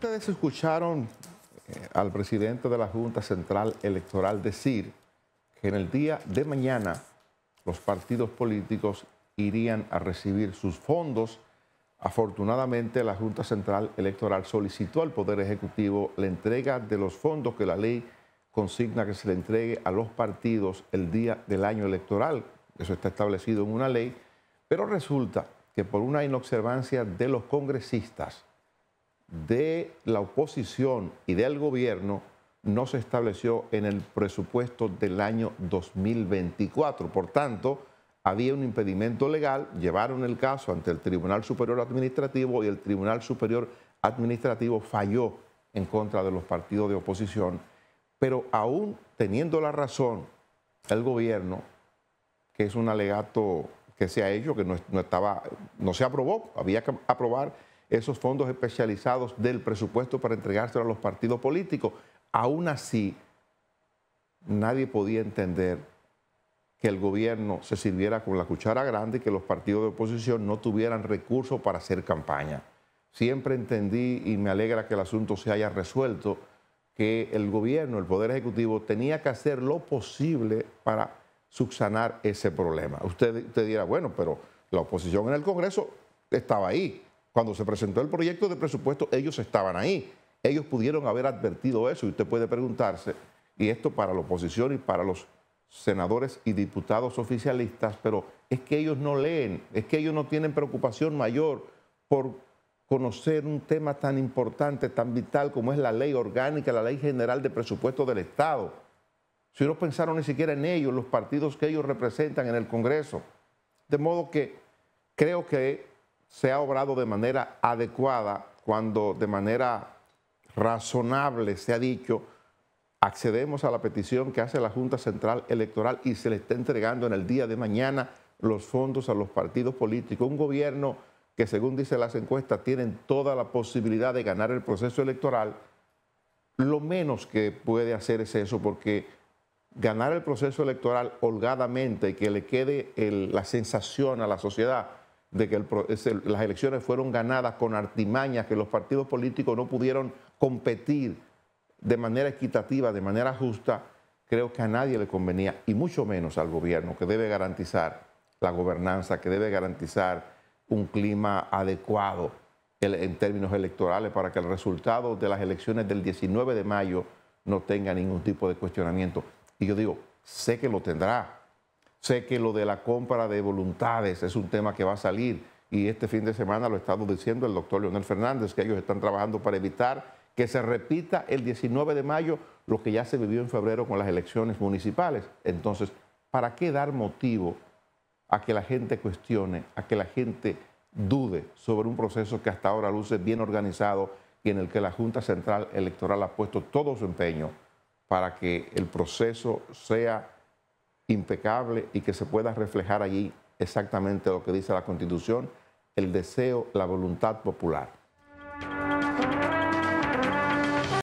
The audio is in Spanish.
ustedes escucharon eh, al presidente de la Junta Central Electoral decir que en el día de mañana los partidos políticos irían a recibir sus fondos. Afortunadamente, la Junta Central Electoral solicitó al Poder Ejecutivo la entrega de los fondos que la ley consigna que se le entregue a los partidos el día del año electoral. Eso está establecido en una ley. Pero resulta que por una inobservancia de los congresistas, de la oposición y del gobierno no se estableció en el presupuesto del año 2024. Por tanto, había un impedimento legal, llevaron el caso ante el Tribunal Superior Administrativo y el Tribunal Superior Administrativo falló en contra de los partidos de oposición, pero aún teniendo la razón el gobierno, que es un alegato que se ha hecho, que no, estaba, no se aprobó, había que aprobar esos fondos especializados del presupuesto para entregárselo a los partidos políticos. Aún así, nadie podía entender que el gobierno se sirviera con la cuchara grande y que los partidos de oposición no tuvieran recursos para hacer campaña. Siempre entendí y me alegra que el asunto se haya resuelto, que el gobierno, el Poder Ejecutivo, tenía que hacer lo posible para subsanar ese problema. Usted, te dirá, bueno, pero la oposición en el Congreso estaba ahí. Cuando se presentó el proyecto de presupuesto, ellos estaban ahí. Ellos pudieron haber advertido eso y usted puede preguntarse, y esto para la oposición y para los senadores y diputados oficialistas, pero es que ellos no leen, es que ellos no tienen preocupación mayor por conocer un tema tan importante, tan vital como es la ley orgánica, la ley general de presupuesto del Estado. Si no pensaron ni siquiera en ellos, los partidos que ellos representan en el Congreso. De modo que creo que se ha obrado de manera adecuada cuando de manera razonable se ha dicho accedemos a la petición que hace la Junta Central Electoral y se le está entregando en el día de mañana los fondos a los partidos políticos. Un gobierno que según dicen las encuestas tienen toda la posibilidad de ganar el proceso electoral, lo menos que puede hacer es eso porque ganar el proceso electoral holgadamente y que le quede la sensación a la sociedad de que las elecciones fueron ganadas con artimañas, que los partidos políticos no pudieron competir de manera equitativa, de manera justa, creo que a nadie le convenía, y mucho menos al gobierno, que debe garantizar la gobernanza, que debe garantizar un clima adecuado en términos electorales para que el resultado de las elecciones del 19 de mayo no tenga ningún tipo de cuestionamiento. Y yo digo, sé que lo tendrá, Sé que lo de la compra de voluntades es un tema que va a salir y este fin de semana lo ha estado diciendo el doctor Leonel Fernández, que ellos están trabajando para evitar que se repita el 19 de mayo lo que ya se vivió en febrero con las elecciones municipales. Entonces, ¿para qué dar motivo a que la gente cuestione, a que la gente dude sobre un proceso que hasta ahora luce bien organizado y en el que la Junta Central Electoral ha puesto todo su empeño para que el proceso sea impecable y que se pueda reflejar allí exactamente lo que dice la Constitución, el deseo, la voluntad popular.